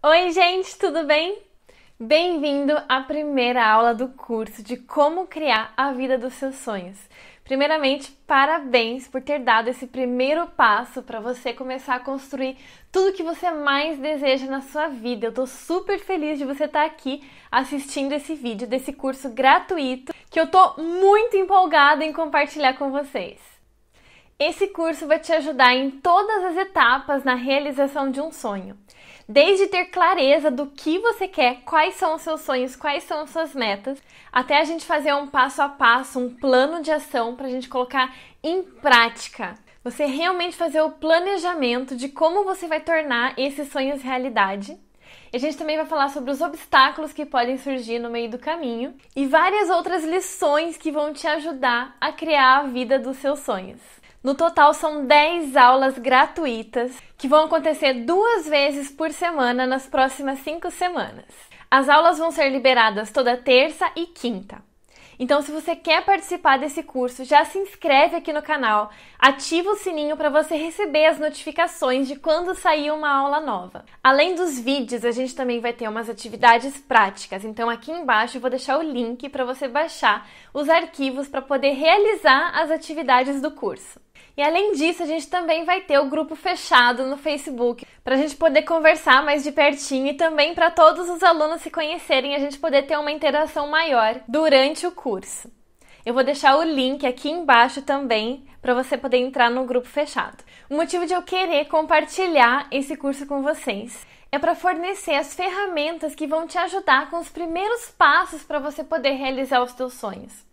Oi, gente, tudo bem? Bem-vindo à primeira aula do curso de Como Criar a Vida dos Seus Sonhos. Primeiramente, parabéns por ter dado esse primeiro passo para você começar a construir tudo que você mais deseja na sua vida. Eu estou super feliz de você estar tá aqui assistindo esse vídeo desse curso gratuito que eu estou muito empolgada em compartilhar com vocês. Esse curso vai te ajudar em todas as etapas na realização de um sonho desde ter clareza do que você quer, quais são os seus sonhos, quais são as suas metas, até a gente fazer um passo a passo, um plano de ação para a gente colocar em prática. Você realmente fazer o planejamento de como você vai tornar esses sonhos realidade. E a gente também vai falar sobre os obstáculos que podem surgir no meio do caminho e várias outras lições que vão te ajudar a criar a vida dos seus sonhos. No total, são 10 aulas gratuitas que vão acontecer duas vezes por semana nas próximas cinco semanas. As aulas vão ser liberadas toda terça e quinta. Então, se você quer participar desse curso, já se inscreve aqui no canal, ativa o sininho para você receber as notificações de quando sair uma aula nova. Além dos vídeos, a gente também vai ter umas atividades práticas. Então, aqui embaixo eu vou deixar o link para você baixar os arquivos para poder realizar as atividades do curso. E além disso, a gente também vai ter o grupo fechado no Facebook para a gente poder conversar mais de pertinho e também para todos os alunos se conhecerem, a gente poder ter uma interação maior durante o curso. Eu vou deixar o link aqui embaixo também para você poder entrar no grupo fechado. O motivo de eu querer compartilhar esse curso com vocês é para fornecer as ferramentas que vão te ajudar com os primeiros passos para você poder realizar os teus sonhos.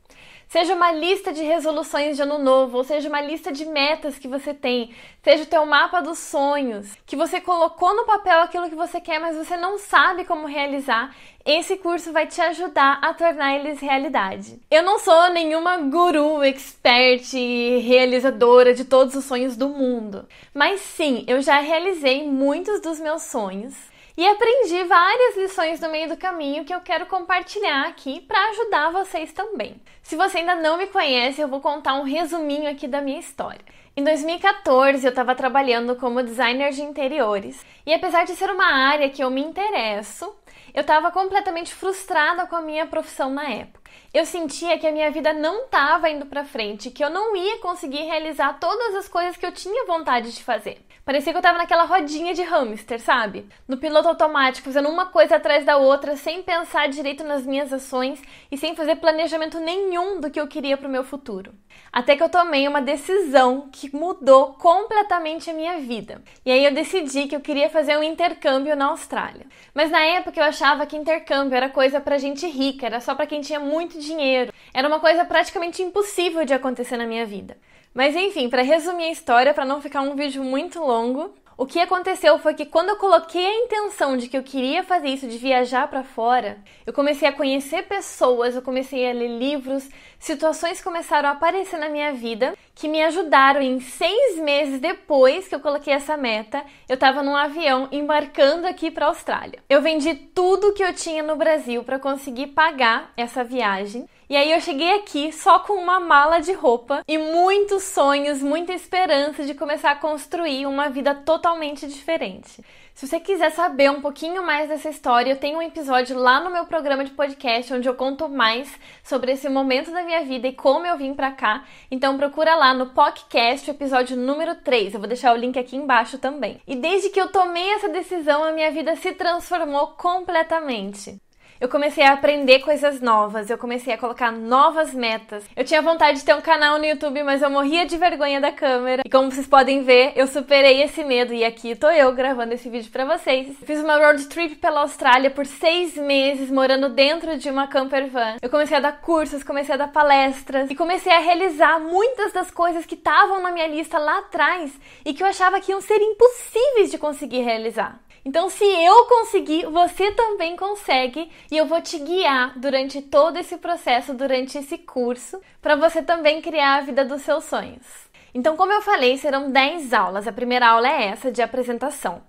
Seja uma lista de resoluções de ano novo, ou seja uma lista de metas que você tem, seja o teu mapa dos sonhos, que você colocou no papel aquilo que você quer, mas você não sabe como realizar. Esse curso vai te ajudar a tornar eles realidade. Eu não sou nenhuma guru, expert, realizadora de todos os sonhos do mundo, mas sim, eu já realizei muitos dos meus sonhos e aprendi várias lições no meio do caminho que eu quero compartilhar aqui para ajudar vocês também. Se você ainda não me conhece, eu vou contar um resuminho aqui da minha história. Em 2014, eu estava trabalhando como designer de interiores e, apesar de ser uma área que eu me interesso, eu estava completamente frustrada com a minha profissão na época. Eu sentia que a minha vida não estava indo para frente, que eu não ia conseguir realizar todas as coisas que eu tinha vontade de fazer. Parecia que eu estava naquela rodinha de hamster, sabe? No piloto automático, fazendo uma coisa atrás da outra, sem pensar direito nas minhas ações e sem fazer planejamento nenhum do que eu queria para o meu futuro. Até que eu tomei uma decisão que mudou completamente a minha vida. E aí eu decidi que eu queria fazer um intercâmbio na Austrália. Mas na época eu achava que intercâmbio era coisa para gente rica, era só para quem tinha muito muito dinheiro. Era uma coisa praticamente impossível de acontecer na minha vida. Mas enfim, para resumir a história, para não ficar um vídeo muito longo, o que aconteceu foi que quando eu coloquei a intenção de que eu queria fazer isso, de viajar para fora, eu comecei a conhecer pessoas, eu comecei a ler livros, situações começaram a aparecer na minha vida que me ajudaram. Em seis meses depois que eu coloquei essa meta, eu estava num avião embarcando aqui para a Austrália. Eu vendi tudo que eu tinha no Brasil para conseguir pagar essa viagem. E aí eu cheguei aqui só com uma mala de roupa e muitos sonhos, muita esperança de começar a construir uma vida totalmente diferente. Se você quiser saber um pouquinho mais dessa história, eu tenho um episódio lá no meu programa de podcast onde eu conto mais sobre esse momento da minha vida e como eu vim para cá. Então procura lá no podcast, episódio número 3. Eu vou deixar o link aqui embaixo também. E desde que eu tomei essa decisão, a minha vida se transformou completamente. Eu comecei a aprender coisas novas, eu comecei a colocar novas metas. Eu tinha vontade de ter um canal no YouTube, mas eu morria de vergonha da câmera. E como vocês podem ver, eu superei esse medo e aqui tô eu gravando esse vídeo para vocês. Fiz uma road trip pela Austrália por seis meses, morando dentro de uma camper van. Eu comecei a dar cursos, comecei a dar palestras e comecei a realizar muitas das coisas que estavam na minha lista lá atrás e que eu achava que iam ser impossíveis de conseguir realizar. Então, se eu conseguir, você também consegue e eu vou te guiar durante todo esse processo, durante esse curso, para você também criar a vida dos seus sonhos. Então, como eu falei, serão 10 aulas. A primeira aula é essa de apresentação.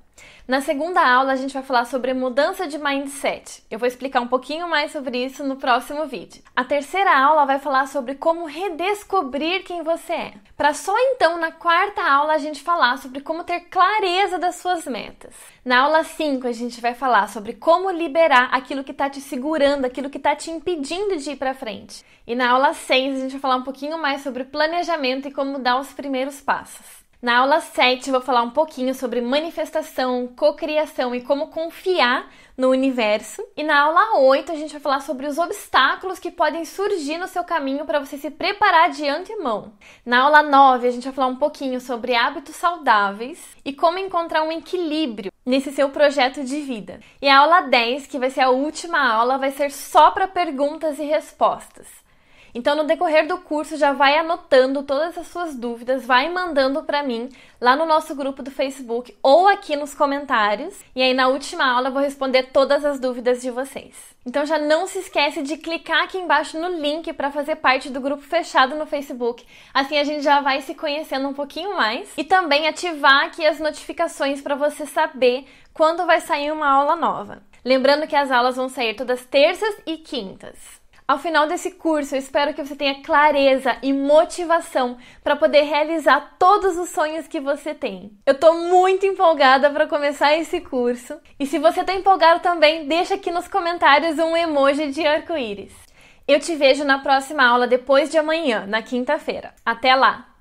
Na segunda aula, a gente vai falar sobre mudança de mindset. Eu vou explicar um pouquinho mais sobre isso no próximo vídeo. A terceira aula vai falar sobre como redescobrir quem você é. Para só então, na quarta aula, a gente falar sobre como ter clareza das suas metas. Na aula 5, a gente vai falar sobre como liberar aquilo que está te segurando, aquilo que está te impedindo de ir para frente. E na aula 6, a gente vai falar um pouquinho mais sobre planejamento e como dar os primeiros passos. Na aula 7, vou falar um pouquinho sobre manifestação, cocriação e como confiar no universo. E na aula 8, a gente vai falar sobre os obstáculos que podem surgir no seu caminho para você se preparar de antemão. Na aula 9, a gente vai falar um pouquinho sobre hábitos saudáveis e como encontrar um equilíbrio nesse seu projeto de vida. E a aula 10, que vai ser a última aula, vai ser só para perguntas e respostas. Então, no decorrer do curso, já vai anotando todas as suas dúvidas, vai mandando para mim lá no nosso grupo do Facebook ou aqui nos comentários. E aí, na última aula, eu vou responder todas as dúvidas de vocês. Então, já não se esquece de clicar aqui embaixo no link para fazer parte do grupo fechado no Facebook. Assim, a gente já vai se conhecendo um pouquinho mais. E também ativar aqui as notificações para você saber quando vai sair uma aula nova. Lembrando que as aulas vão sair todas terças e quintas. Ao final desse curso, eu espero que você tenha clareza e motivação para poder realizar todos os sonhos que você tem. Eu estou muito empolgada para começar esse curso. E se você está empolgado também, deixa aqui nos comentários um emoji de arco-íris. Eu te vejo na próxima aula depois de amanhã, na quinta-feira. Até lá!